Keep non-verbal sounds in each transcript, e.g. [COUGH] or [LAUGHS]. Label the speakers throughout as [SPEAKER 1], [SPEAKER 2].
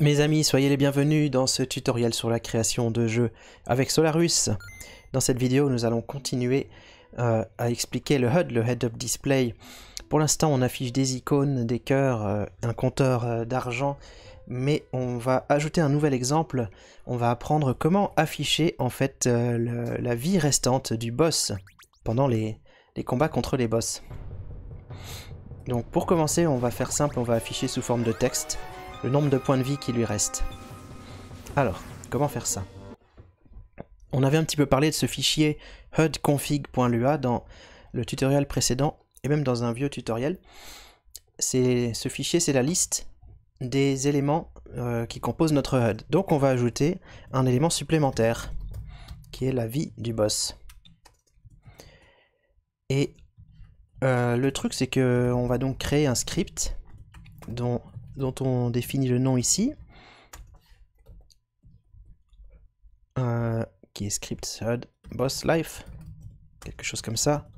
[SPEAKER 1] Mes amis, soyez les bienvenus dans ce tutoriel sur la création de jeux avec Solarus. Dans cette vidéo, nous allons continuer euh, à expliquer le HUD, le Head-Up Display. Pour l'instant, on affiche des icônes, des cœurs, euh, un compteur euh, d'argent, mais on va ajouter un nouvel exemple. On va apprendre comment afficher en fait la vie restante du boss pendant les, les combats contre les boss. Donc pour commencer, on va faire simple, on va afficher sous forme de texte le nombre de points de vie qui lui reste. Alors, comment faire ça On avait un petit peu parlé de ce fichier hudconfig.lua dans le tutoriel précédent et même dans un vieux tutoriel. Ce fichier, c'est la liste des éléments euh, qui composent notre HUD. Donc on va ajouter un élément supplémentaire qui est la vie du boss. Et euh, le truc c'est que on va donc créer un script dont dont on définit le nom ici, euh, qui est script boss life, quelque chose comme ça.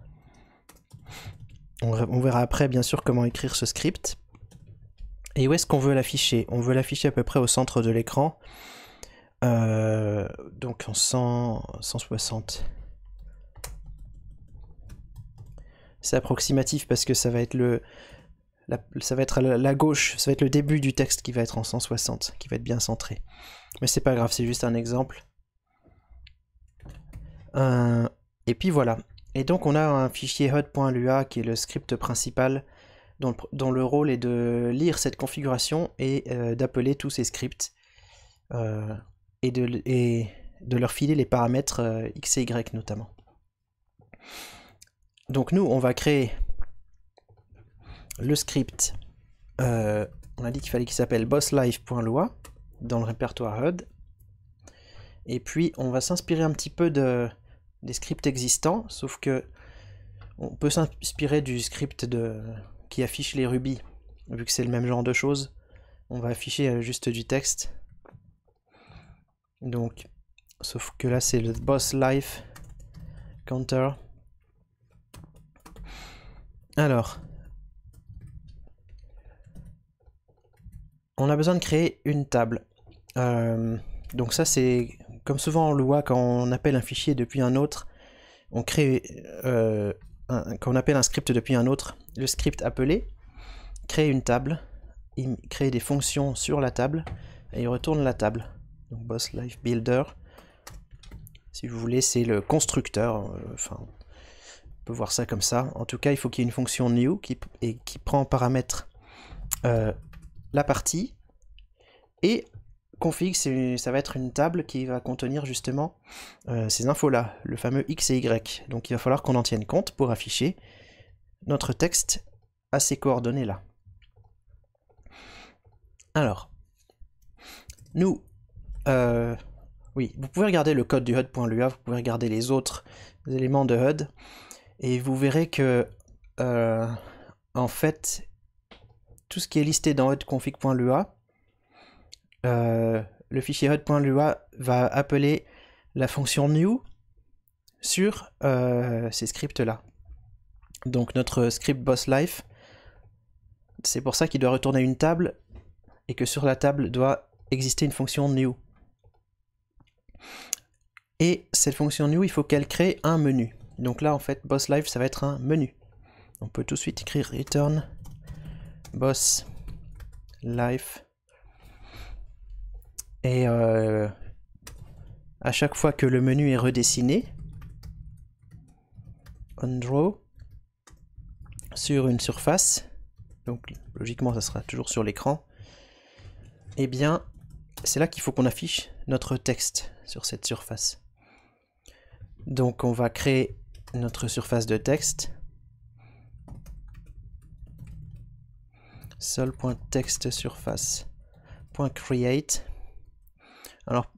[SPEAKER 1] On, verra après bien sûr comment écrire ce script. Et où est-ce qu'on veut l'afficher On veut l'afficher à peu près au centre de l'écran. Euh, donc en 160. C'est approximatif parce que ça va être le, ça va être la, gauche, ça va être le début du texte qui va être en 160, qui va être bien centré. Mais c'est pas grave, c'est juste un exemple. Euh, et puis voilà. Et donc on a un fichier HUD.lua qui est le script principal dont le, rôle est de lire cette configuration et euh, d'appeler tous ces scripts euh, et, de, et, de, leur filer les paramètres X et Y notamment. Donc nous, on va créer le script, euh, on a dit qu'il fallait qu'il s'appelle bosslife.loa dans le répertoire HUD. Et puis on va s'inspirer un petit peu de, des scripts existants, sauf que on peut s'inspirer du script de, qui affiche les rubis, vu que c'est le même genre de choses. On va afficher euh, juste du texte. Donc, sauf que là c'est le boss life counter. Alors, on a besoin de créer une table. Euh, donc ça c'est comme souvent le voit quand on appelle un fichier depuis un autre, on crée euh, un, quand on appelle un script depuis un autre, le script appelé crée une table, il crée des fonctions sur la table et il retourne la table. Donc Boss Life Builder, si vous voulez, c'est le constructeur. Euh, enfin, on peut voir ça comme ça. En tout cas, il faut qu'il y ait une fonction new qui, et qui prend en paramètre la partie. Et config, ça va être une table qui va contenir justement euh, ces infos-là, le fameux x et y. Donc il va falloir qu'on en tienne compte pour afficher notre texte à ces coordonnées-là. Alors, nous, euh, oui, vous pouvez regarder le code du HUD.lua, vous pouvez regarder les autres éléments de HUD, et vous verrez que, euh, en fait, tout ce qui est listé dans hotconfig.ua. Euh, le fichier hot.ua va appeler la fonction new sur euh, ces scripts-là. Donc notre script boss life, c'est pour ça qu'il doit retourner une table et que sur la table doit exister une fonction new. Et cette fonction new, il faut qu'elle crée un menu. Donc là, en fait, boss life, ça va être un menu. On peut tout de suite écrire return boss life et euh, à chaque fois que le menu est redessiné on draw sur une surface donc logiquement ça sera toujours sur l'écran et eh bien c'est là qu'il faut qu'on affiche notre texte sur cette surface donc on va créer notre surface de texte create Alors,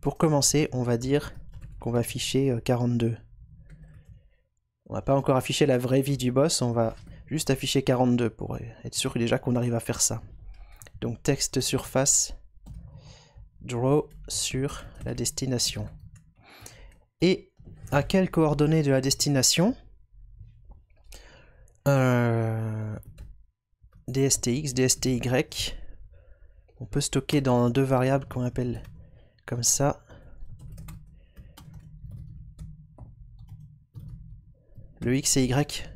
[SPEAKER 1] pour commencer, on va dire qu'on va afficher 42. Euh, on va pas encore afficher la vraie vie du boss, on va juste afficher 42 pour euh, être sûr déjà qu'on arrive à faire ça. Donc texte surface, draw sur la destination. Et à quelle coordonnées de la destination euh, DSTX, DSTY. On peut stocker dans deux variables qu'on appelle comme ça. Le X et Y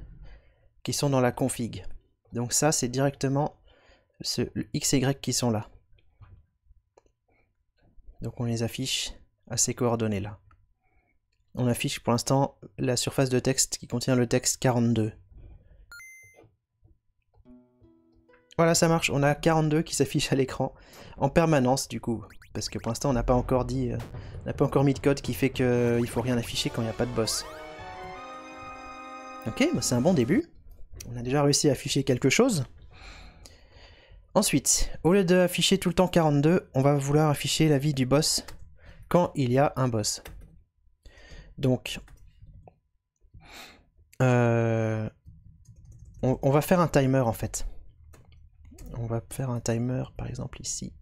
[SPEAKER 1] qui sont dans la config. Donc ça, c'est directement ce le X et Y qui sont là. Donc on les affiche à ces coordonnées là. On affiche pour l'instant la surface de texte qui contient le texte 42. Voilà, ça marche. On a 42 qui s'affiche à l'écran en permanence, du coup. Parce que pour l'instant, on n'a pas encore dit... Euh, n'a pas encore mis de code qui fait qu'il euh, ne faut rien afficher quand il n'y a pas de boss. Ok, bah, c'est un bon début. On a déjà réussi à afficher quelque chose. Ensuite, au lieu d'afficher tout le temps 42, on va vouloir afficher la vie du boss quand il y a un boss. Donc, euh, on va faire un timer en fait on va faire un timer par exemple ici.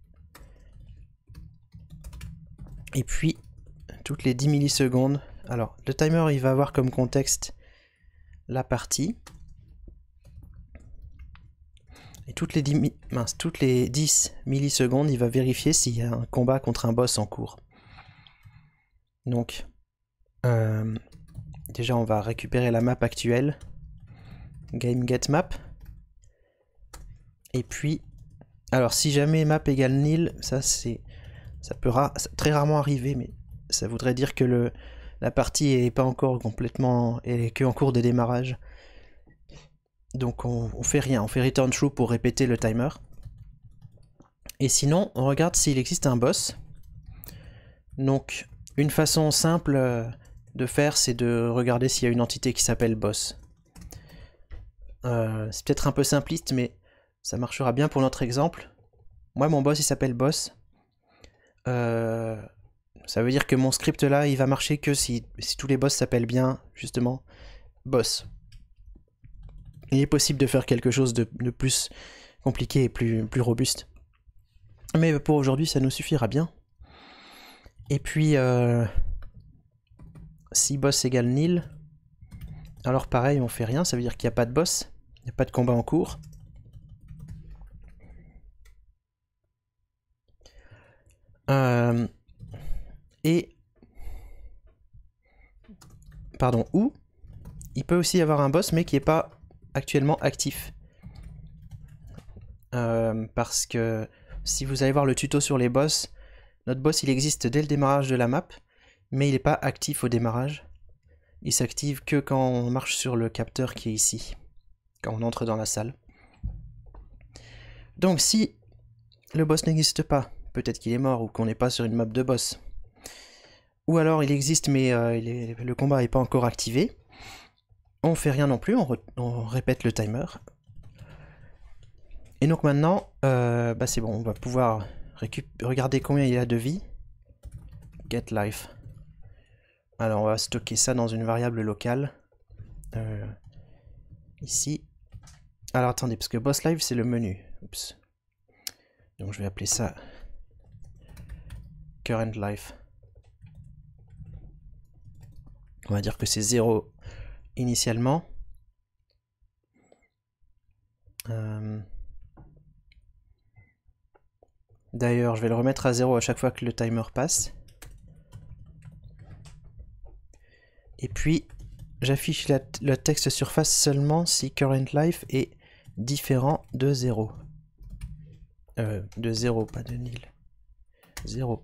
[SPEAKER 1] Et puis, toutes les 10 millisecondes, alors le timer il va avoir comme contexte la partie. Et toutes les 10, millisecondes, il va vérifier s'il y a un combat contre un boss en cours. Donc, euh, déjà on va récupérer la map actuelle. Game get map. Et puis, alors si jamais map égale nil, ça c'est ça peut très rarement arriver, mais ça voudrait dire que la partie n'est pas encore complètement, elle est que en cours de démarrage. Donc on, ne fait rien, on fait return true pour répéter le timer. Et sinon, on regarde s'il existe un boss. Donc une façon simple euh, de faire, c'est de regarder s'il y a une entité qui s'appelle boss. Euh, c'est peut-être un peu simpliste, mais ça marchera bien pour notre exemple. Moi, mon boss, il s'appelle boss. Euh, ça veut dire que mon script là, il va marcher que si, tous les boss s'appellent bien, justement, boss. Il est possible de faire quelque chose de, plus compliqué et plus, plus robuste. Mais pour aujourd'hui, ça nous suffira bien. Et puis, euh, si boss égale nil, alors pareil, on fait rien, ça veut dire qu'il n'y a pas de boss, il n'y a pas de combat en cours. Euh, et. Pardon, ou il peut aussi y avoir un boss, mais qui n'est pas actuellement actif. Euh, parce que si vous allez voir le tuto sur les boss, notre boss il existe dès le démarrage de la map, mais il n'est pas actif au démarrage. Il s'active que quand on marche sur le capteur qui est ici, quand on entre dans la salle. Donc si le boss n'existe pas, peut-être qu'il est mort ou qu'on n'est pas sur une map de boss. Ou alors il existe mais euh, le combat n'est pas encore activé. On fait rien non plus, on, répète le timer. Et donc maintenant, euh, bah, c'est bon, on va pouvoir regarder combien il y a de vie. Get life. Alors on va stocker ça dans une variable locale. Euh, ici. Alors attendez, parce que boss live c'est le menu. Donc je vais appeler ça current life. On va dire que c'est 0 initialement. Euh, d'ailleurs, je vais le remettre à 0 à chaque fois que le timer passe. Et puis, j'affiche le texte surface seulement si current life est différent de 0. Euh, de 0, pas de nil. 0.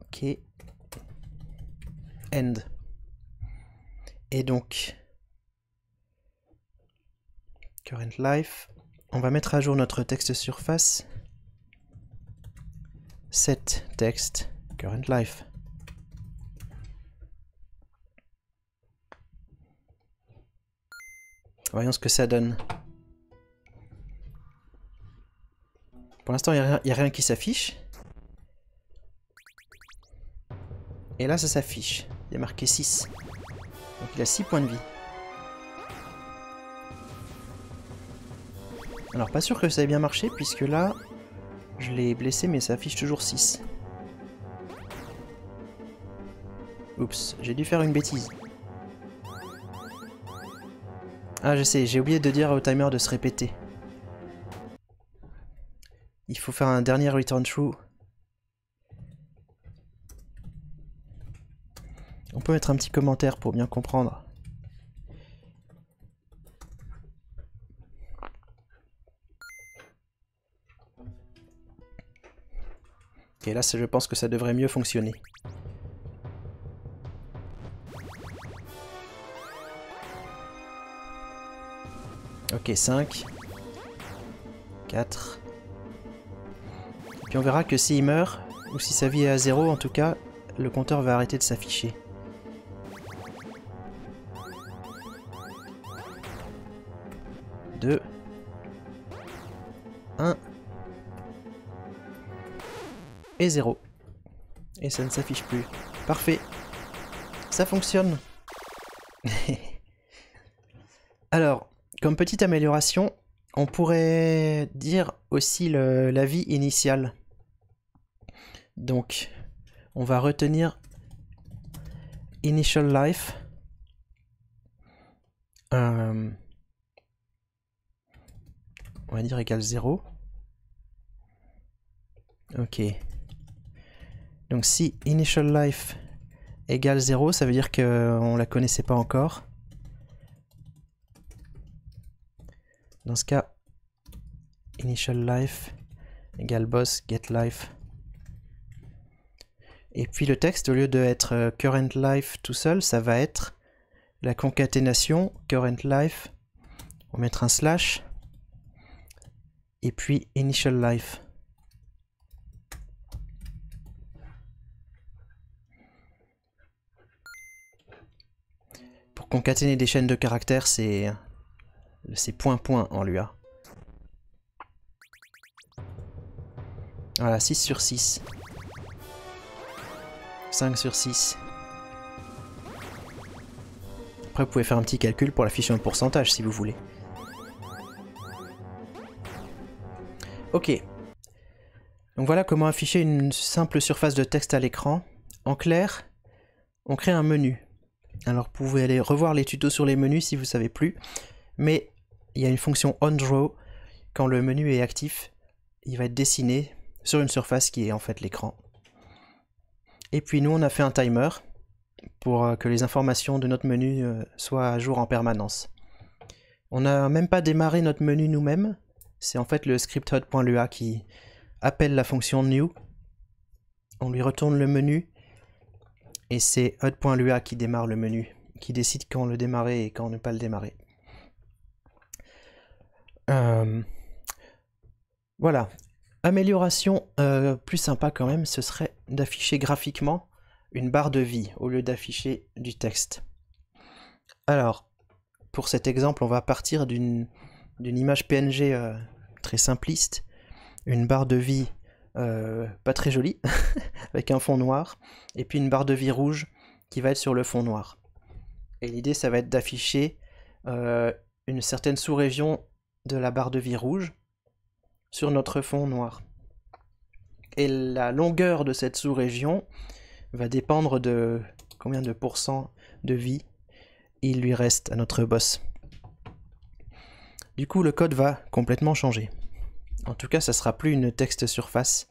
[SPEAKER 1] Ok. End. Et donc, current life, on va mettre à jour notre texte surface. Set text current life. Voyons ce que ça donne. Pour l'instant, il n'y a, rien qui s'affiche. Et là, ça s'affiche. Il a marqué 6. Donc il a 6 points de vie. Alors pas sûr que ça ait bien marché puisque là, je l'ai blessé mais ça affiche toujours 6. Oups, j'ai dû faire une bêtise. Ah je sais, j'ai oublié de dire au timer de se répéter. Il faut faire un dernier return true On peut mettre un petit commentaire pour bien comprendre. Et là, je pense que ça devrait mieux fonctionner. Ok, 5. 4. Puis on verra que s'il meurt, ou si sa vie est à zéro en tout cas, le compteur va arrêter de s'afficher. 2. 1. Et 0. Et ça ne s'affiche plus. Parfait. Ça fonctionne. [LAUGHS] Alors, comme petite amélioration, on pourrait dire aussi la vie initiale. Donc, on va retenir Initial Life. Euh, on va dire égal 0. Ok. Donc si initial life égale 0, ça veut dire que euh, on la connaissait pas encore. Dans ce cas, initial life égale boss get life. Et puis le texte, au lieu de être euh, current life tout seul, ça va être la concaténation current life. On va mettre un slash et puis initial life. Pour concaténer des chaînes de caractères, c'est c'est point point en Lua. Voilà, 6 sur 6. 5 sur 6. Après, vous pouvez faire un petit calcul pour la en pourcentage si vous voulez. Ok. Donc voilà comment afficher une simple surface de texte à l'écran. En clair, on crée un menu. Alors vous pouvez aller revoir les tutos sur les menus si vous ne savez plus. Mais il y a une fonction onDraw. Quand le menu est actif, il va être dessiné sur une surface qui est en fait l'écran. Et puis nous, on a fait un timer pour euh, que les informations de notre menu euh, soient à jour en permanence. On n'a même pas démarré notre menu nous-mêmes, c'est en fait le script hot.lua qui appelle la fonction new. On lui retourne le menu et c'est hot.lua qui démarre le menu, qui décide quand le démarrer et quand ne pas le démarrer. Euh, voilà. Amélioration euh, plus sympa quand même, ce serait d'afficher graphiquement une barre de vie au lieu d'afficher du texte. Alors, pour cet exemple, on va partir d'une d'une image PNG euh, très simpliste, une barre de vie euh, pas très jolie, [LAUGHS] avec un fond noir, et puis une barre de vie rouge qui va être sur le fond noir. Et l'idée, ça va être d'afficher euh, une certaine sous-région de la barre de vie rouge sur notre fond noir. Et la longueur de cette sous-région va dépendre de combien de pourcents de vie il lui reste à notre boss. Du coup, le code va complètement changer. En tout cas, ça sera plus une texte surface.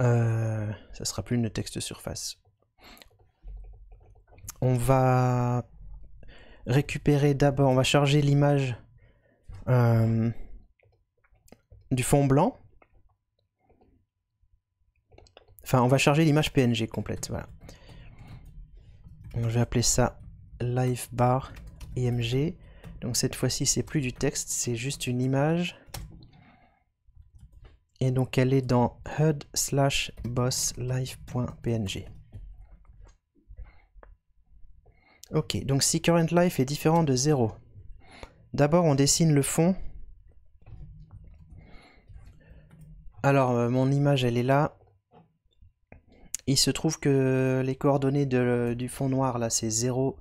[SPEAKER 1] Euh, ça sera plus une texte surface. On va récupérer d'abord, on va charger l'image euh, du fond blanc. Enfin, on va charger l'image PNG complète, voilà. je vais appeler ça live bar donc cette fois-ci, c'est plus du texte, c'est juste une image. Et donc elle est dans HUD slash boss Ok, donc si current life est différent de 0, d'abord on dessine le fond. Alors euh, mon image elle est là. Il se trouve que les coordonnées du fond noir là c'est 0,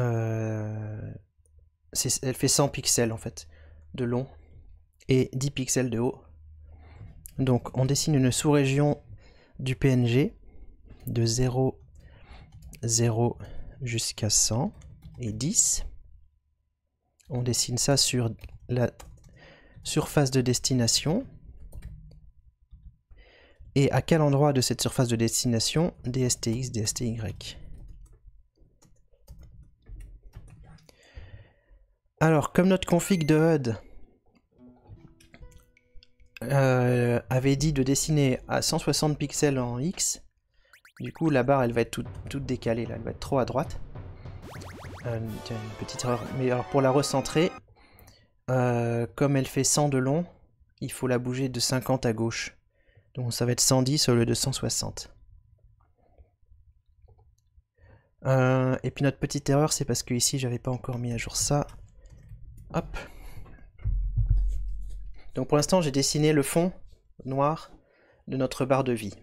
[SPEAKER 1] euh, elle fait 100 pixels en fait de long et 10 pixels de haut. Donc on dessine une sous-région du PNG de 0, 0 jusqu'à 100 et 10. On dessine ça sur la surface de destination. Et à quel endroit de cette surface de destination DSTX, DSTY Alors, comme notre config de HUD euh, avait dit de dessiner à 160 pixels en X, du coup la barre elle va être toute, décalée, là, elle va être trop à droite. Euh, une petite erreur. Mais alors pour la recentrer, euh, comme elle fait 100 de long, il faut la bouger de 50 à gauche. Donc ça va être 110 au lieu de 160. et puis notre petite erreur, c'est parce que ici j'avais pas encore mis à jour ça. Donc pour l'instant, j'ai dessiné le fond noir de notre barre de vie.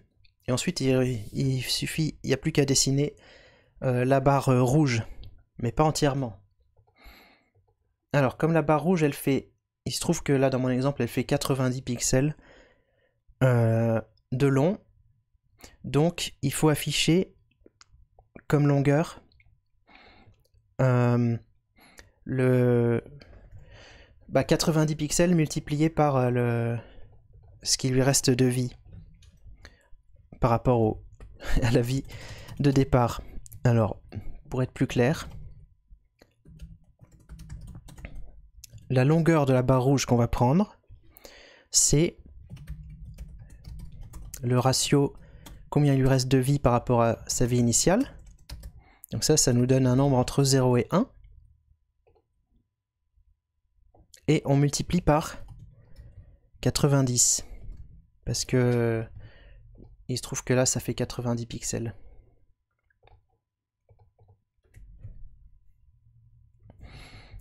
[SPEAKER 1] Et ensuite, il, suffit, il n'y a plus qu'à dessiner euh, la barre rouge, mais pas entièrement. Alors, comme la barre rouge, elle fait... Il se trouve que là, dans mon exemple, elle fait 90 pixels euh, de long. Donc, il faut afficher comme longueur euh, le, 90 bah, pixels multiplié par euh, le... ce qui lui reste de vie par rapport au... [LAUGHS] à la vie de départ. Alors, pour être plus clair, la longueur de la barre rouge qu'on va prendre, c'est le ratio combien il lui reste de vie par rapport à sa vie initiale. Donc ça, ça nous donne un nombre entre 0 et 1. et on multiplie par 90. Parce que il se trouve que là, ça fait 90 pixels.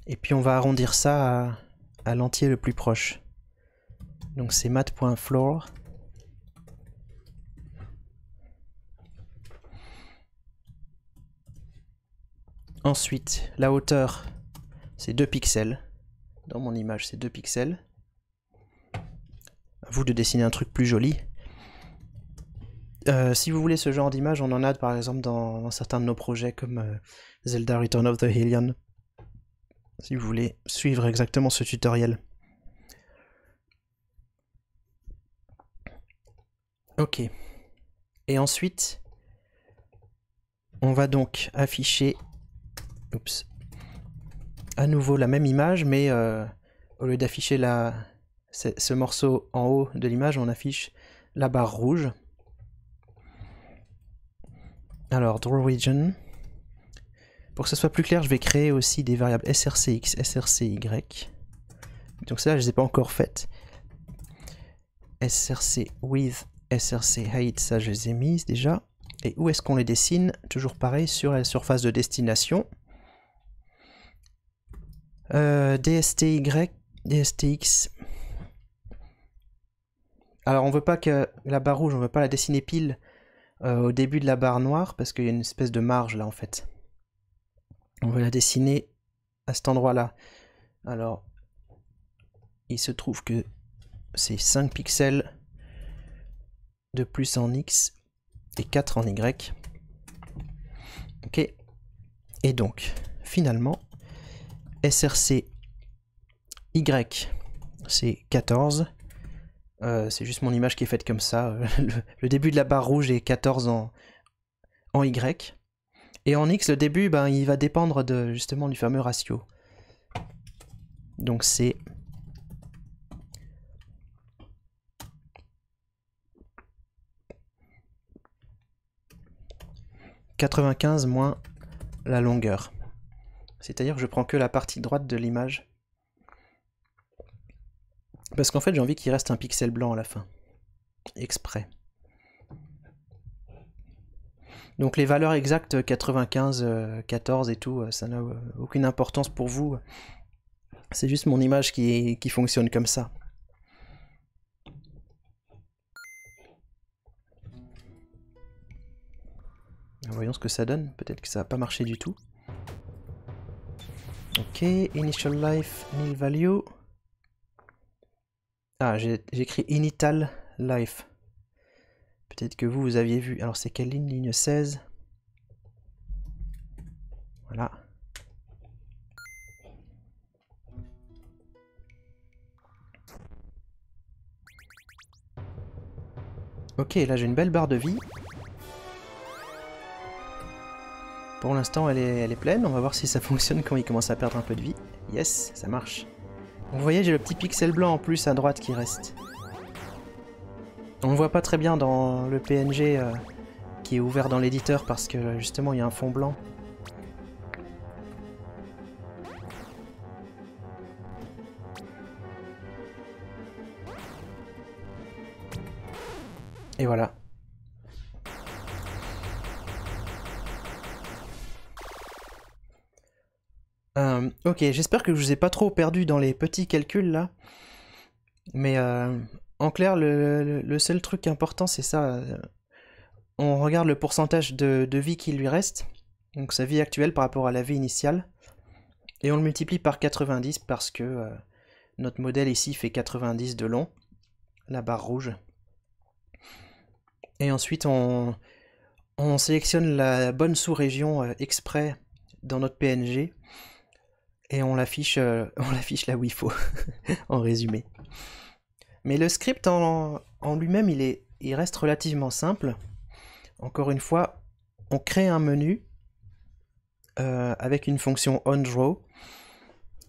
[SPEAKER 1] Et puis on va arrondir ça à, l'entier le plus proche. Donc c'est mat.floor. Ensuite, la hauteur, c'est 2 pixels. Dans mon image, c'est 2 pixels. A vous de dessiner un truc plus joli. Euh, si vous voulez ce genre d'image, on en a par exemple dans, certains de nos projets comme euh, Zelda Return of the Hillion. Si vous voulez suivre exactement ce tutoriel. Ok. Et ensuite, on va donc afficher... Oups à nouveau la même image, mais euh, au lieu d'afficher la, ce morceau en haut de l'image, on affiche la barre rouge. Alors, draw region. Pour que ce soit plus clair, je vais créer aussi des variables srcx, srcy. Donc ça je ne les ai pas encore faites. src with, src height, ça je les ai mises déjà. Et où est-ce qu'on les dessine Toujours pareil, sur la surface de destination. Euh, DSTY, DSTX. Alors on veut pas que la barre rouge, on veut pas la dessiner pile euh, au début de la barre noire parce qu'il y a une espèce de marge là en fait. On veut la dessiner à cet endroit là. Alors il se trouve que c'est 5 pixels de plus en X et 4 en Y. Ok. Et donc finalement SRC Y, c'est 14. Euh, c'est juste mon image qui est faite comme ça. [LAUGHS] Le, début de la barre rouge est 14 en, en Y. Et en X, le début, ben, il va dépendre de, justement du fameux ratio. Donc c'est... « 95 moins la longueur ». C'est-à-dire que je prends que la partie droite de l'image. Parce qu'en fait, j'ai envie qu'il reste un pixel blanc à la fin. Exprès. Donc les valeurs exactes 95, euh, 14 euh, et tout, euh, ça n'a aucune importance pour vous. C'est juste mon image qui, qui fonctionne comme ça. Voyons ce que ça donne. Peut-être que ça n'a pas marché du tout initial life, nil value. Ah, j'ai écrit initial life. Peut-être que vous, vous aviez vu. Alors, c'est quelle ligne Ligne 16. Voilà. Ok, là j'ai une belle barre de vie. Pour l'instant, elle est, pleine. On va voir si ça [LAUGHS] fonctionne quand il commence à perdre un peu de vie. Yes, ça marche. Vous voyez, j'ai le petit pixel blanc en plus à droite qui reste. On ne voit pas très bien dans le PNG euh, qui est ouvert dans l'éditeur parce que justement il y a un fond blanc. Ok, j'espère que je vous ai pas trop perdu dans les petits calculs là. Mais euh, en clair, le, seul truc important, c'est ça. Euh, on regarde le pourcentage de, vie qui lui reste, donc sa vie actuelle par rapport à la vie initiale, et on le multiplie par 90 parce que euh, notre modèle ici fait 90 de long, la barre rouge. Et ensuite, on sélectionne la bonne sous-région exprès dans notre PNG et on l'affiche euh, [LAUGHS] on l'affiche là où il faut, [LAUGHS] en résumé. Mais le script en, lui-même, il, est, il reste relativement simple. Encore une fois, on crée un menu euh, avec une fonction onDraw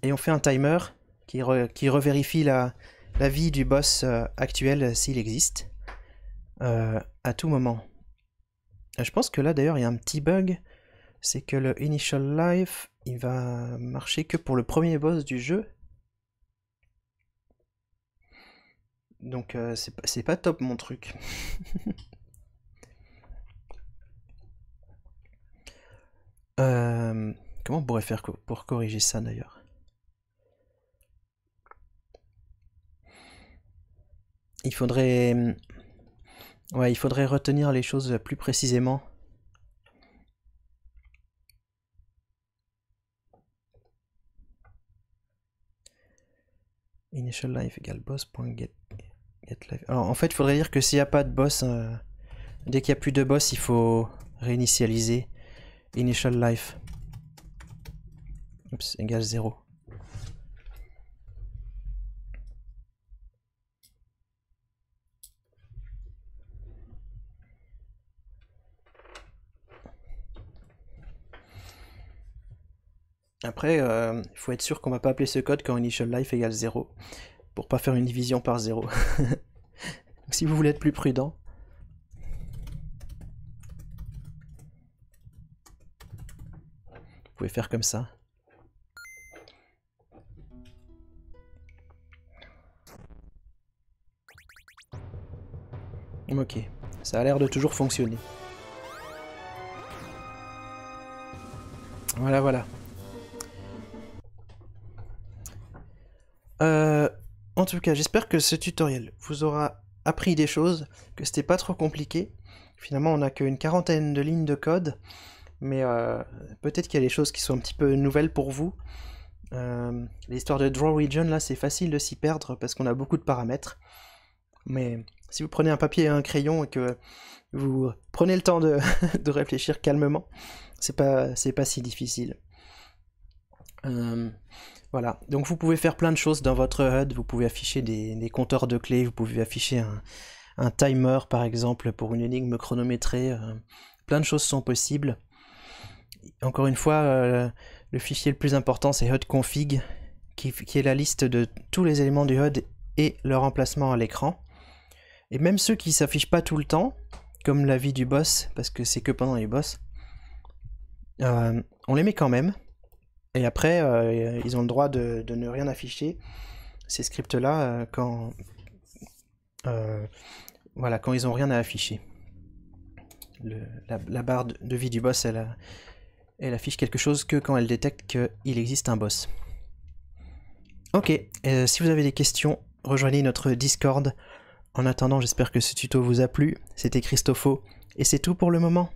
[SPEAKER 1] et on fait un timer qui, revérifie la, vie du boss euh, actuel s'il existe à tout moment. Je pense que là d'ailleurs il y a un petit bug c'est que le Initial Life, il va marcher que pour le premier boss du jeu. Donc euh, c'est pas top mon truc. [LAUGHS] Euh, comment on pourrait faire pour corriger ça d'ailleurs Il faudrait... Ouais, il faudrait retenir les choses plus précisément. Initial life égale boss.get get life. Alors en fait, il faudrait dire que s'il n'y a pas de boss, euh, dès qu'il n'y a plus de boss, il faut réinitialiser initial life. Oups, égale 0. Après, il euh, faut être sûr qu'on va pas appeler ce code quand initial life égale 0, pour pas faire une division par 0. [LAUGHS] si vous voulez être plus prudent, vous pouvez faire comme ça. Ok, ça a l'air de toujours fonctionner. Voilà, voilà. Euh, en tout cas, j'espère que ce tutoriel vous aura appris des choses, que c'était pas trop compliqué. Finalement, on n'a qu'une quarantaine de lignes de code, mais euh, peut-être qu'il y a des choses qui sont un petit peu nouvelles pour vous. Euh, l'histoire de Draw Region, là, c'est facile de s'y perdre parce qu'on a beaucoup de paramètres. Mais si vous prenez un papier et un crayon et que vous prenez le temps de, [LAUGHS] réfléchir calmement, c'est pas, pas si difficile. Voilà, donc vous pouvez faire plein de choses dans votre HUD, vous pouvez afficher des, compteurs de clés, vous pouvez afficher un, timer par exemple pour une énigme chronométrée, euh, plein de choses sont possibles. Encore une fois, euh, le fichier le plus important c'est HUD config, qui, est la liste de tous les éléments du HUD et leur emplacement à l'écran. Et même ceux qui s'affichent pas tout le temps, comme la vie du boss, parce que c'est que pendant les boss, euh, on les met quand même. Et après, euh, ils ont le droit de, ne rien afficher, ces scripts-là, euh, quand, euh, voilà, quand ils n'ont rien à afficher. la, barre de vie du boss, elle, affiche quelque chose que quand elle détecte qu'il existe un boss. Ok, si vous avez des questions, rejoignez notre Discord. En attendant, j'espère que ce tuto vous a plu. C'était Christopho, et c'est tout pour le moment.